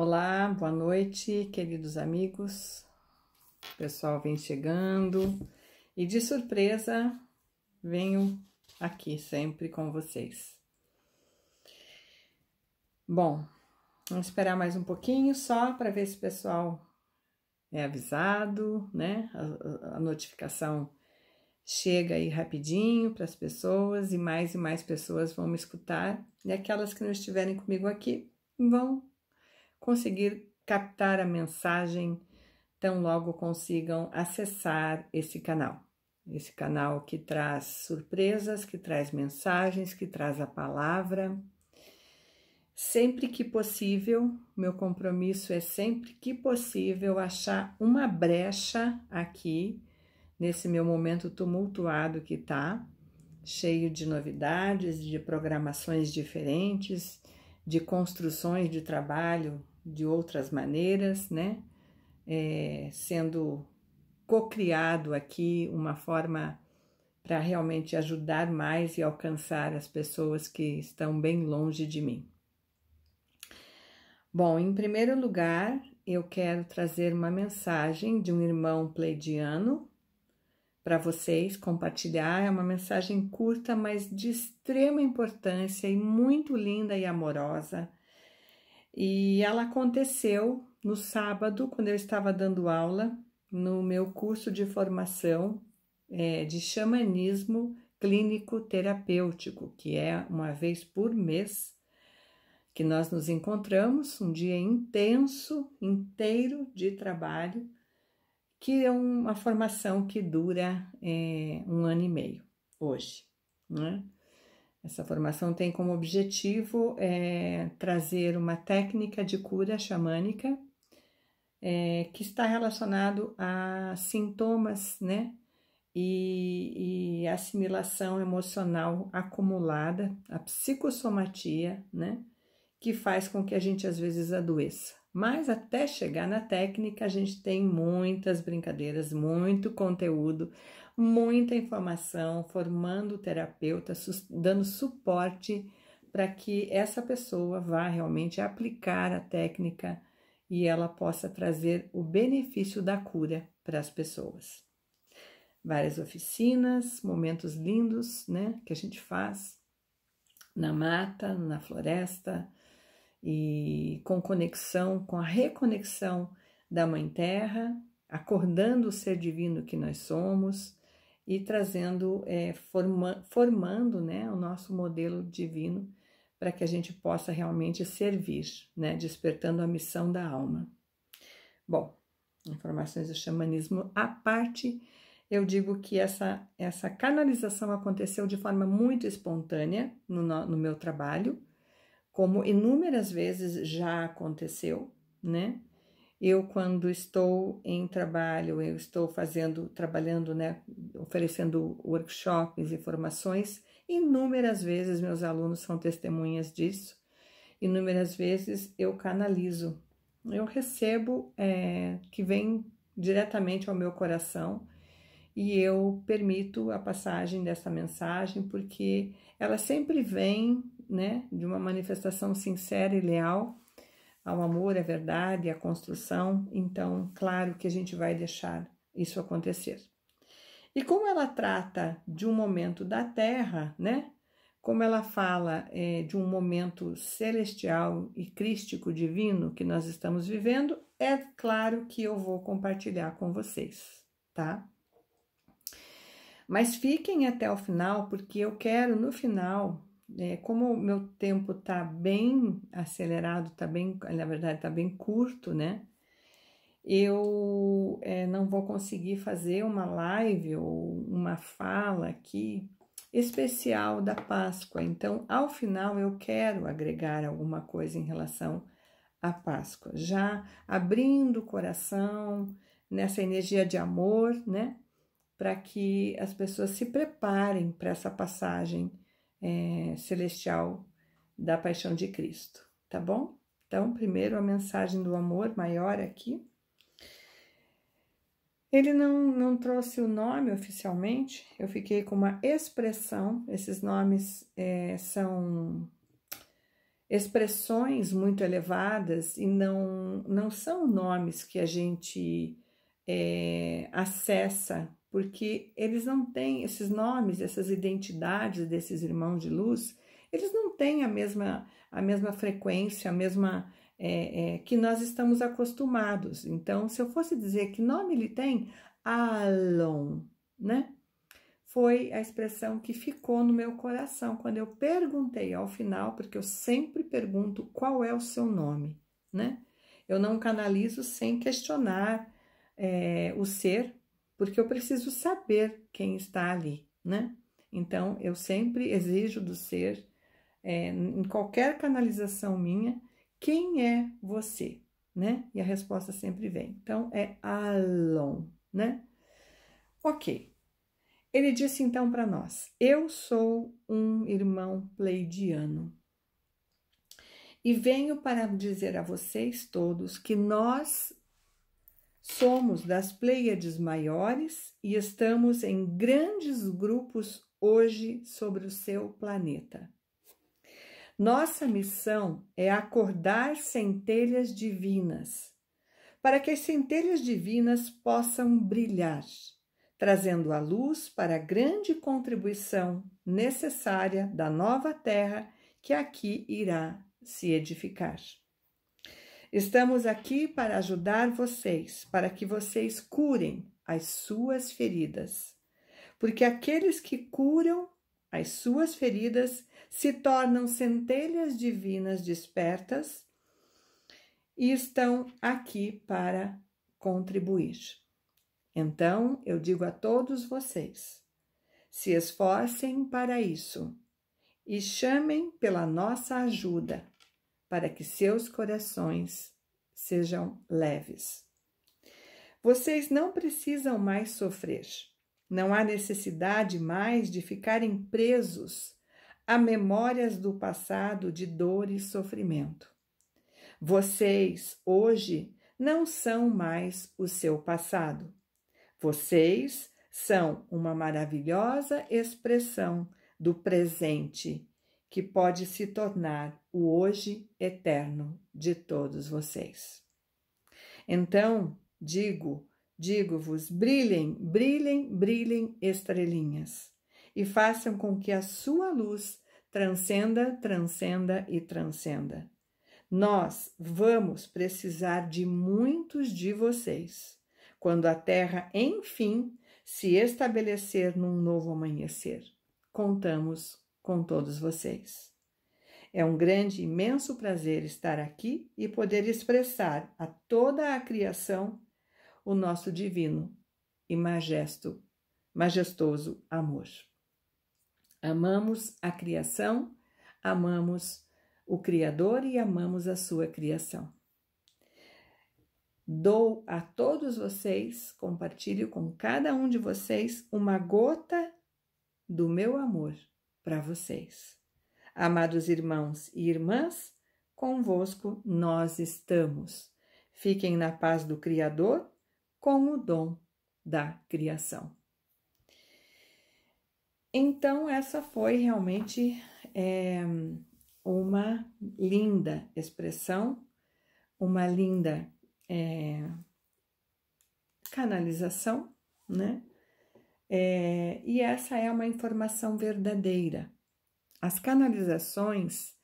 Olá, boa noite, queridos amigos. O pessoal vem chegando e de surpresa venho aqui sempre com vocês. Bom, vamos esperar mais um pouquinho só para ver se o pessoal é avisado, né? A, a notificação chega aí rapidinho para as pessoas e mais e mais pessoas vão me escutar e aquelas que não estiverem comigo aqui vão conseguir captar a mensagem tão logo consigam acessar esse canal. Esse canal que traz surpresas, que traz mensagens, que traz a palavra. Sempre que possível, meu compromisso é sempre que possível achar uma brecha aqui, nesse meu momento tumultuado que tá, cheio de novidades, de programações diferentes, de construções de trabalho de outras maneiras, né? É, sendo cocriado aqui uma forma para realmente ajudar mais e alcançar as pessoas que estão bem longe de mim. Bom, em primeiro lugar, eu quero trazer uma mensagem de um irmão pleidiano para vocês compartilhar. É uma mensagem curta, mas de extrema importância e muito linda e amorosa e ela aconteceu no sábado, quando eu estava dando aula no meu curso de formação é, de xamanismo clínico terapêutico, que é uma vez por mês que nós nos encontramos, um dia intenso, inteiro de trabalho, que é uma formação que dura é, um ano e meio hoje. Né? Essa formação tem como objetivo é, trazer uma técnica de cura xamânica é, que está relacionado a sintomas, né? E, e assimilação emocional acumulada, a psicossomatia, né? Que faz com que a gente às vezes adoeça. Mas até chegar na técnica, a gente tem muitas brincadeiras, muito conteúdo, muita informação, formando o terapeuta, dando suporte para que essa pessoa vá realmente aplicar a técnica e ela possa trazer o benefício da cura para as pessoas. Várias oficinas, momentos lindos, né, que a gente faz na mata, na floresta, e com conexão, com a reconexão da Mãe Terra, acordando o ser divino que nós somos e trazendo, é, forma, formando né, o nosso modelo divino para que a gente possa realmente servir, né, despertando a missão da alma. Bom, informações do xamanismo à parte, eu digo que essa, essa canalização aconteceu de forma muito espontânea no, no meu trabalho como inúmeras vezes já aconteceu, né? Eu quando estou em trabalho, eu estou fazendo, trabalhando, né, oferecendo workshops e formações, inúmeras vezes meus alunos são testemunhas disso. Inúmeras vezes eu canalizo, eu recebo é, que vem diretamente ao meu coração e eu permito a passagem dessa mensagem porque ela sempre vem né, de uma manifestação sincera e leal ao amor, à verdade, à construção. Então, claro que a gente vai deixar isso acontecer. E como ela trata de um momento da Terra, né? Como ela fala é, de um momento celestial e crístico divino que nós estamos vivendo, é claro que eu vou compartilhar com vocês, tá? Mas fiquem até o final, porque eu quero no final é, como o meu tempo está bem acelerado, tá bem, na verdade está bem curto, né? Eu é, não vou conseguir fazer uma live ou uma fala aqui especial da Páscoa. Então, ao final, eu quero agregar alguma coisa em relação à Páscoa, já abrindo o coração nessa energia de amor, né? Para que as pessoas se preparem para essa passagem é, celestial da paixão de Cristo, tá bom? Então, primeiro a mensagem do amor maior aqui. Ele não, não trouxe o nome oficialmente, eu fiquei com uma expressão, esses nomes é, são expressões muito elevadas e não, não são nomes que a gente é, acessa porque eles não têm esses nomes, essas identidades desses irmãos de luz, eles não têm a mesma, a mesma frequência, a mesma é, é, que nós estamos acostumados. Então, se eu fosse dizer que nome ele tem, Alon, né? Foi a expressão que ficou no meu coração quando eu perguntei ao final, porque eu sempre pergunto qual é o seu nome, né? Eu não canalizo sem questionar é, o ser, porque eu preciso saber quem está ali, né? Então, eu sempre exijo do ser, é, em qualquer canalização minha, quem é você, né? E a resposta sempre vem. Então, é Alon, né? Ok. Ele disse então para nós: Eu sou um irmão pleidiano e venho para dizer a vocês todos que nós Somos das Pleiades maiores e estamos em grandes grupos hoje sobre o seu planeta. Nossa missão é acordar centelhas divinas, para que as centelhas divinas possam brilhar, trazendo a luz para a grande contribuição necessária da nova Terra que aqui irá se edificar. Estamos aqui para ajudar vocês, para que vocês curem as suas feridas. Porque aqueles que curam as suas feridas se tornam centelhas divinas despertas e estão aqui para contribuir. Então, eu digo a todos vocês: se esforcem para isso e chamem pela nossa ajuda para que seus corações sejam leves. Vocês não precisam mais sofrer. Não há necessidade mais de ficarem presos a memórias do passado de dor e sofrimento. Vocês, hoje, não são mais o seu passado. Vocês são uma maravilhosa expressão do presente que pode se tornar o hoje eterno de todos vocês. Então, digo, digo-vos, brilhem, brilhem, brilhem estrelinhas e façam com que a sua luz transcenda, transcenda e transcenda. Nós vamos precisar de muitos de vocês quando a Terra, enfim, se estabelecer num novo amanhecer. Contamos com todos vocês. É um grande, imenso prazer estar aqui e poder expressar a toda a criação o nosso divino e majesto, majestoso amor. Amamos a criação, amamos o Criador e amamos a sua criação. Dou a todos vocês, compartilho com cada um de vocês uma gota do meu amor para vocês. Amados irmãos e irmãs, convosco nós estamos. Fiquem na paz do Criador com o dom da criação. Então, essa foi realmente é, uma linda expressão, uma linda é, canalização, né? É, e essa é uma informação verdadeira. As canalizações,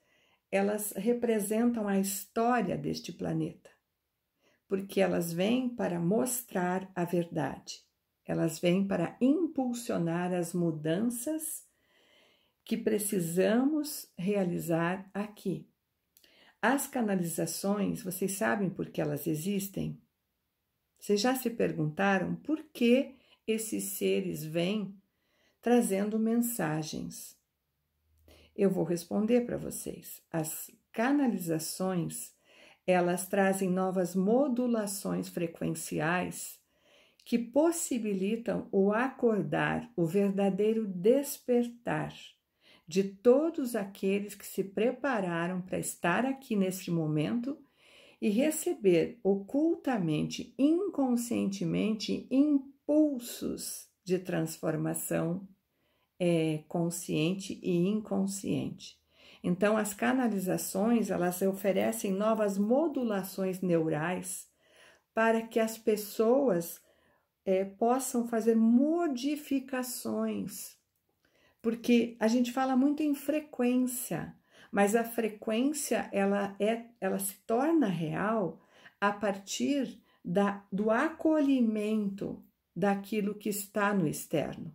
elas representam a história deste planeta, porque elas vêm para mostrar a verdade, elas vêm para impulsionar as mudanças que precisamos realizar aqui. As canalizações, vocês sabem por que elas existem? Vocês já se perguntaram por que esses seres vêm trazendo mensagens. Eu vou responder para vocês. As canalizações, elas trazem novas modulações frequenciais que possibilitam o acordar, o verdadeiro despertar de todos aqueles que se prepararam para estar aqui neste momento e receber ocultamente, inconscientemente, impulsos de transformação é, consciente e inconsciente. Então, as canalizações elas oferecem novas modulações neurais para que as pessoas é, possam fazer modificações, porque a gente fala muito em frequência, mas a frequência ela é, ela se torna real a partir da, do acolhimento daquilo que está no externo.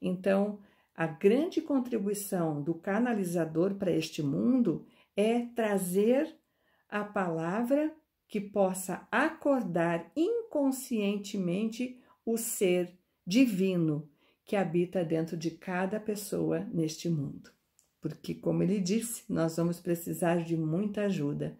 Então, a grande contribuição do canalizador para este mundo é trazer a palavra que possa acordar inconscientemente o ser divino que habita dentro de cada pessoa neste mundo. Porque, como ele disse, nós vamos precisar de muita ajuda.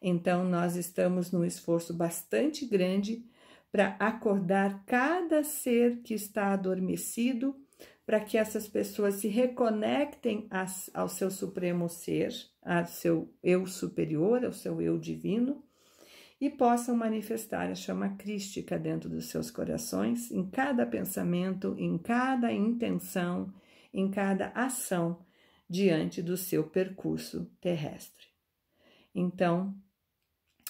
Então, nós estamos num esforço bastante grande para acordar cada ser que está adormecido, para que essas pessoas se reconectem ao seu supremo ser, ao seu eu superior, ao seu eu divino, e possam manifestar a chama crística dentro dos seus corações, em cada pensamento, em cada intenção, em cada ação diante do seu percurso terrestre. Então,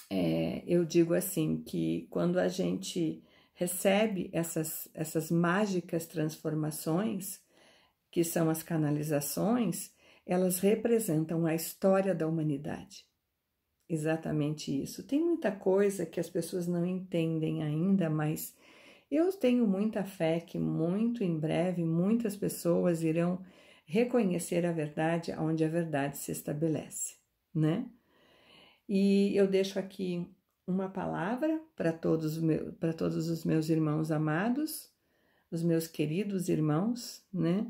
é, eu digo assim que quando a gente recebe essas, essas mágicas transformações, que são as canalizações, elas representam a história da humanidade. Exatamente isso. Tem muita coisa que as pessoas não entendem ainda, mas eu tenho muita fé que muito em breve muitas pessoas irão reconhecer a verdade onde a verdade se estabelece, né? E eu deixo aqui uma palavra para todos, para todos os meus irmãos amados, os meus queridos irmãos, né?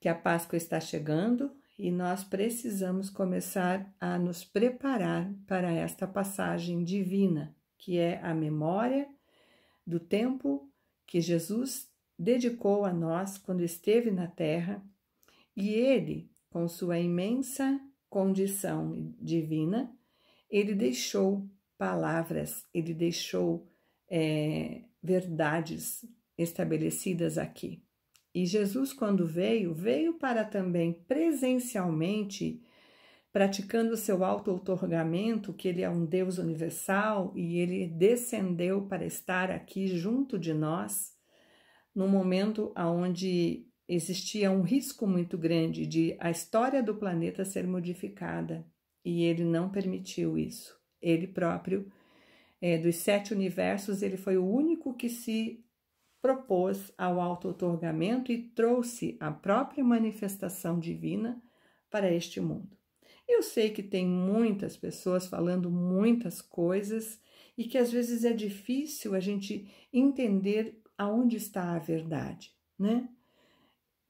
Que a Páscoa está chegando e nós precisamos começar a nos preparar para esta passagem divina, que é a memória do tempo que Jesus dedicou a nós quando esteve na terra, e ele, com sua imensa condição divina, ele deixou palavras, ele deixou é, verdades estabelecidas aqui. E Jesus, quando veio, veio para também presencialmente, praticando o seu auto otorgamento que ele é um Deus universal e ele descendeu para estar aqui junto de nós, num momento onde existia um risco muito grande de a história do planeta ser modificada e ele não permitiu isso. Ele próprio, é, dos sete universos, ele foi o único que se propôs ao auto-otorgamento e trouxe a própria manifestação divina para este mundo. Eu sei que tem muitas pessoas falando muitas coisas e que às vezes é difícil a gente entender aonde está a verdade, né?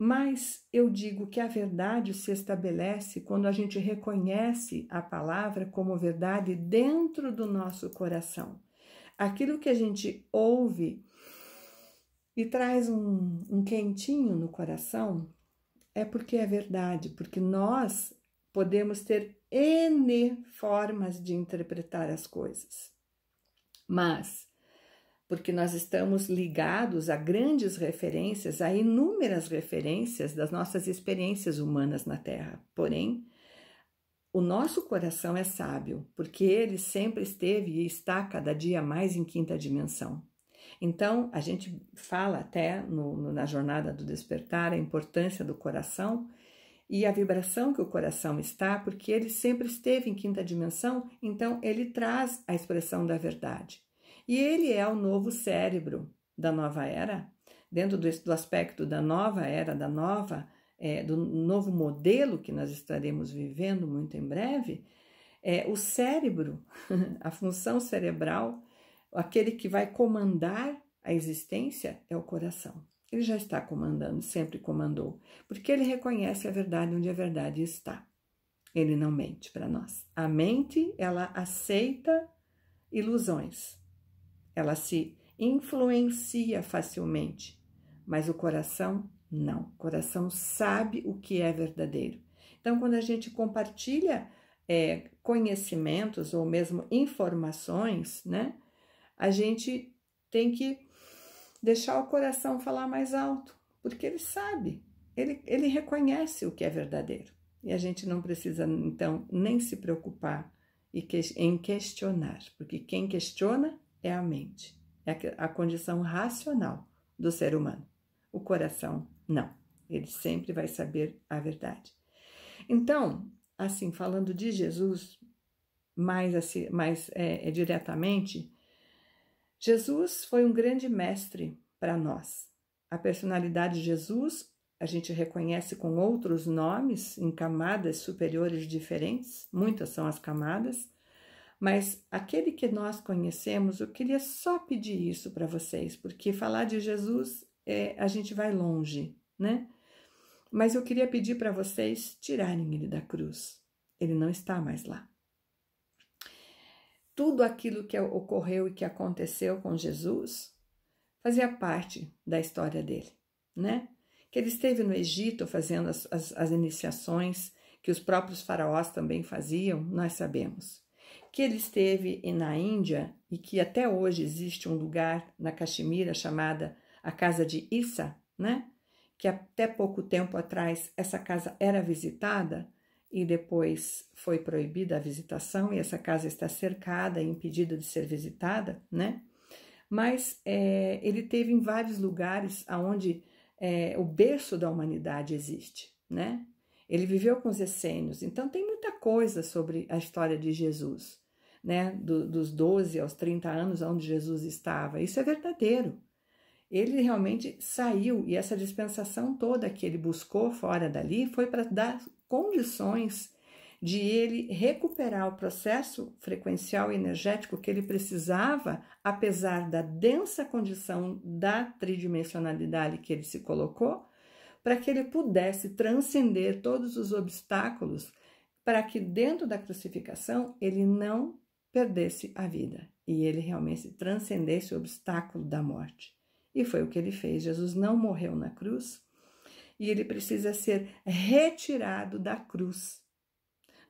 Mas eu digo que a verdade se estabelece quando a gente reconhece a palavra como verdade dentro do nosso coração. Aquilo que a gente ouve e traz um, um quentinho no coração é porque é verdade, porque nós podemos ter N formas de interpretar as coisas. Mas porque nós estamos ligados a grandes referências, a inúmeras referências das nossas experiências humanas na Terra. Porém, o nosso coração é sábio, porque ele sempre esteve e está cada dia mais em quinta dimensão. Então, a gente fala até no, no, na jornada do despertar a importância do coração e a vibração que o coração está, porque ele sempre esteve em quinta dimensão, então ele traz a expressão da verdade. E ele é o novo cérebro da nova era, dentro do, do aspecto da nova era, da nova, é, do novo modelo que nós estaremos vivendo muito em breve. É, o cérebro, a função cerebral, aquele que vai comandar a existência é o coração. Ele já está comandando, sempre comandou, porque ele reconhece a verdade onde a verdade está. Ele não mente para nós. A mente, ela aceita ilusões. Ela se influencia facilmente, mas o coração não. O coração sabe o que é verdadeiro. Então, quando a gente compartilha é, conhecimentos ou mesmo informações, né, a gente tem que deixar o coração falar mais alto, porque ele sabe, ele, ele reconhece o que é verdadeiro. E a gente não precisa, então, nem se preocupar em questionar, porque quem questiona é a mente, é a condição racional do ser humano. O coração, não. Ele sempre vai saber a verdade. Então, assim, falando de Jesus mais, assim, mais é, é, diretamente, Jesus foi um grande mestre para nós. A personalidade de Jesus a gente reconhece com outros nomes em camadas superiores diferentes, muitas são as camadas, mas aquele que nós conhecemos, eu queria só pedir isso para vocês, porque falar de Jesus é, a gente vai longe, né? Mas eu queria pedir para vocês tirarem ele da cruz. Ele não está mais lá. Tudo aquilo que ocorreu e que aconteceu com Jesus fazia parte da história dele, né? Que ele esteve no Egito fazendo as, as, as iniciações que os próprios faraós também faziam, nós sabemos que ele esteve na Índia e que até hoje existe um lugar na Caxemira chamada a Casa de Issa, né? que até pouco tempo atrás essa casa era visitada e depois foi proibida a visitação e essa casa está cercada e impedida de ser visitada, né? Mas é, ele teve em vários lugares aonde é, o berço da humanidade existe, né? Ele viveu com os essênios, então tem muita coisa sobre a história de Jesus, né? Do, dos 12 aos 30 anos, onde Jesus estava. Isso é verdadeiro. Ele realmente saiu e essa dispensação toda que ele buscou fora dali foi para dar condições de ele recuperar o processo frequencial e energético que ele precisava, apesar da densa condição da tridimensionalidade que ele se colocou, para que ele pudesse transcender todos os obstáculos, para que dentro da crucificação ele não perdesse a vida e ele realmente transcendesse o obstáculo da morte. E foi o que ele fez. Jesus não morreu na cruz e ele precisa ser retirado da cruz.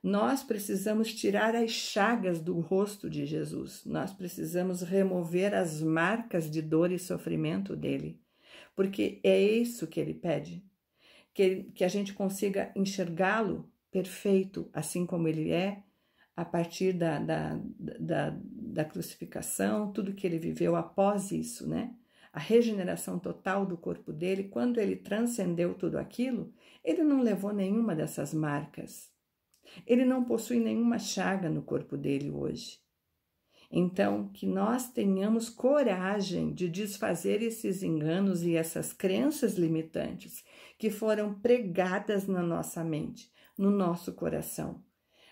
Nós precisamos tirar as chagas do rosto de Jesus, nós precisamos remover as marcas de dor e sofrimento dele, porque é isso que ele pede que, que a gente consiga enxergá-lo perfeito, assim como ele é, a partir da, da, da, da crucificação, tudo que ele viveu após isso, né? A regeneração total do corpo dele, quando ele transcendeu tudo aquilo, ele não levou nenhuma dessas marcas. Ele não possui nenhuma chaga no corpo dele hoje. Então, que nós tenhamos coragem de desfazer esses enganos e essas crenças limitantes que foram pregadas na nossa mente, no nosso coração,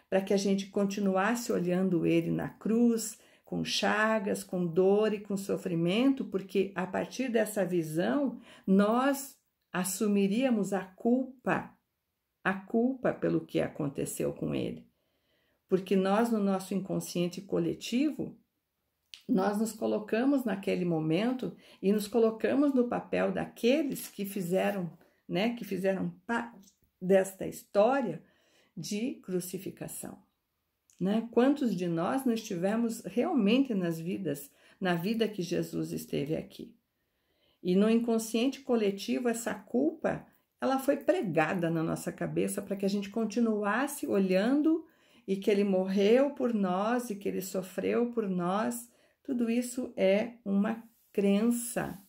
para que a gente continuasse olhando ele na cruz, com chagas, com dor e com sofrimento, porque a partir dessa visão nós assumiríamos a culpa, a culpa pelo que aconteceu com ele porque nós no nosso inconsciente coletivo nós nos colocamos naquele momento e nos colocamos no papel daqueles que fizeram, né, que fizeram parte desta história de crucificação. Né? Quantos de nós não estivemos realmente nas vidas, na vida que Jesus esteve aqui? E no inconsciente coletivo, essa culpa, ela foi pregada na nossa cabeça para que a gente continuasse olhando e que ele morreu por nós e que ele sofreu por nós, tudo isso é uma crença.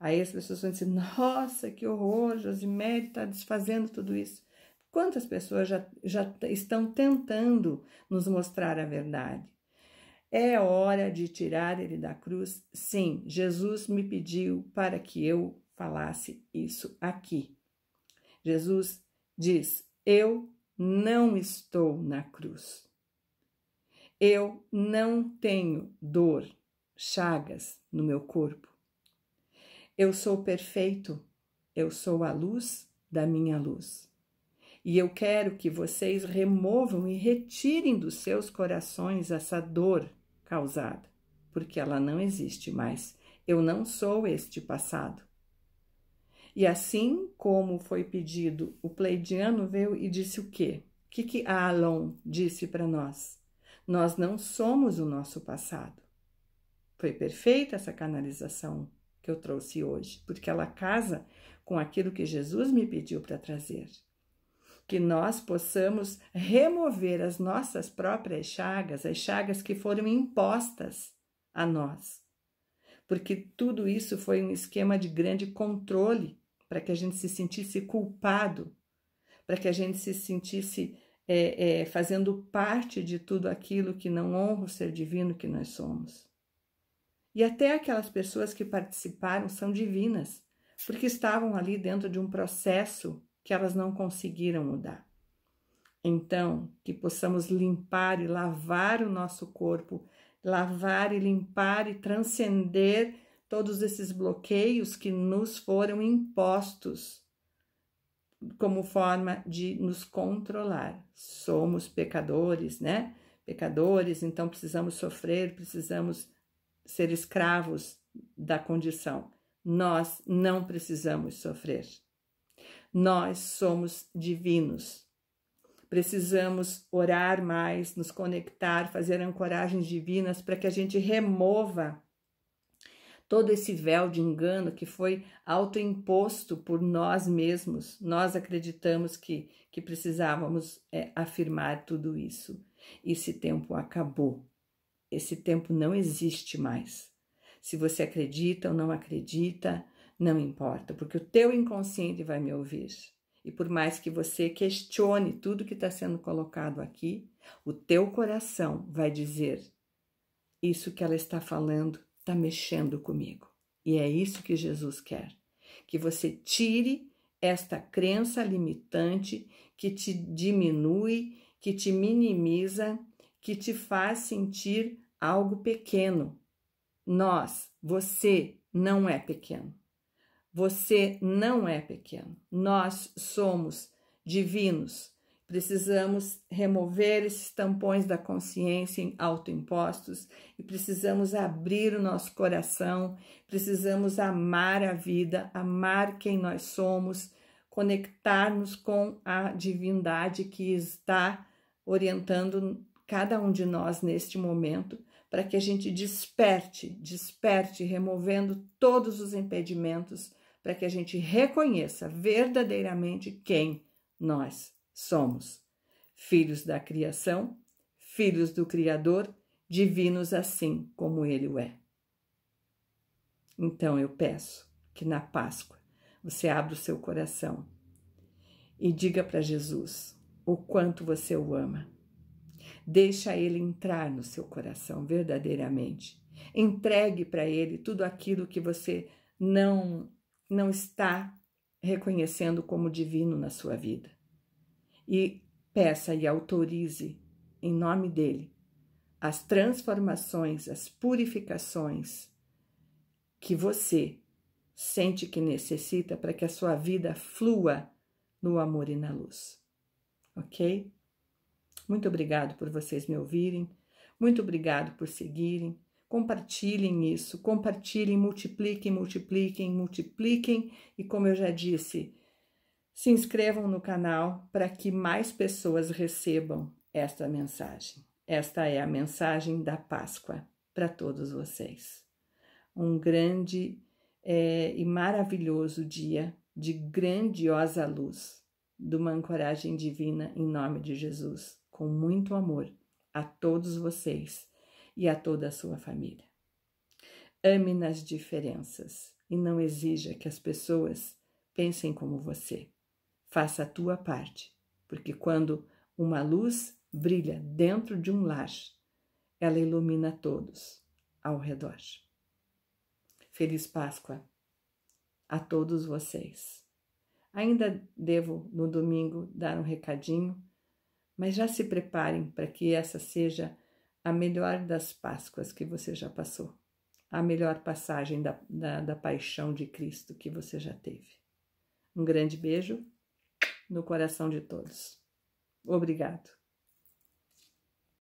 Aí as pessoas vão dizer: nossa, que horror, Josimere está desfazendo tudo isso. Quantas pessoas já, já estão tentando nos mostrar a verdade? É hora de tirar ele da cruz? Sim, Jesus me pediu para que eu falasse isso aqui. Jesus diz: Eu não estou na cruz. Eu não tenho dor, chagas no meu corpo. Eu sou perfeito, eu sou a luz da minha luz. E eu quero que vocês removam e retirem dos seus corações essa dor causada, porque ela não existe mais. Eu não sou este passado. E assim como foi pedido, o pleidiano veio e disse o quê? O que, que disse para nós? Nós não somos o nosso passado. Foi perfeita essa canalização que eu trouxe hoje, porque ela casa com aquilo que Jesus me pediu para trazer. Que nós possamos remover as nossas próprias chagas, as chagas que foram impostas a nós. Porque tudo isso foi um esquema de grande controle para que a gente se sentisse culpado, para que a gente se sentisse é, é, fazendo parte de tudo aquilo que não honra o ser divino que nós somos. E até aquelas pessoas que participaram são divinas, porque estavam ali dentro de um processo que elas não conseguiram mudar. Então, que possamos limpar e lavar o nosso corpo, lavar e limpar e transcender todos esses bloqueios que nos foram impostos como forma de nos controlar. Somos pecadores, né? Pecadores, então precisamos sofrer, precisamos ser escravos da condição. Nós não precisamos sofrer. Nós somos divinos. Precisamos orar mais, nos conectar, fazer ancoragens divinas para que a gente remova todo esse véu de engano que foi autoimposto por nós mesmos, nós acreditamos que, que precisávamos é, afirmar tudo isso. Esse tempo acabou. Esse tempo não existe mais. Se você acredita ou não acredita, não importa, porque o teu inconsciente vai me ouvir. E por mais que você questione tudo que está sendo colocado aqui, o teu coração vai dizer: Isso que ela está falando está mexendo comigo. E é isso que Jesus quer: que você tire esta crença limitante que te diminui, que te minimiza, que te faz sentir algo pequeno. Nós, você não é pequeno. Você não é pequeno. Nós somos divinos Precisamos remover esses tampões da consciência em autoimpostos e precisamos abrir o nosso coração, precisamos amar a vida, amar quem nós somos, conectar-nos com a divindade que está orientando cada um de nós neste momento, para que a gente desperte, desperte, removendo todos os impedimentos, para que a gente reconheça verdadeiramente quem nós somos. Filhos da criação, filhos do Criador, divinos assim como Ele o é. Então eu peço que na Páscoa você abra o seu coração e diga para Jesus o quanto você o ama. Deixa ele entrar no seu coração verdadeiramente. Entregue para ele tudo aquilo que você não não está reconhecendo como divino na sua vida e peça e autorize em nome dele as transformações, as purificações que você sente que necessita para que a sua vida flua no amor e na luz. Ok? Muito obrigado por vocês me ouvirem, muito obrigado por seguirem. Compartilhem isso, compartilhem, multipliquem, multipliquem, multipliquem e, como eu já disse, se inscrevam no canal para que mais pessoas recebam esta mensagem. Esta é a mensagem da Páscoa para todos vocês. Um grande é, e maravilhoso dia de grandiosa luz, de uma ancoragem divina em nome de Jesus, com muito amor a todos vocês e a toda a sua família. Ame nas diferenças e não exija que as pessoas pensem como você faça a tua parte, porque quando uma luz brilha dentro de um lar, ela ilumina todos ao redor. Feliz Páscoa a todos vocês. Ainda devo no domingo dar um recadinho, mas já se preparem para que essa seja a melhor das Páscoas que você já passou, a melhor passagem da, da, da paixão de Cristo que você já teve. Um grande beijo no coração de todos. Obrigado.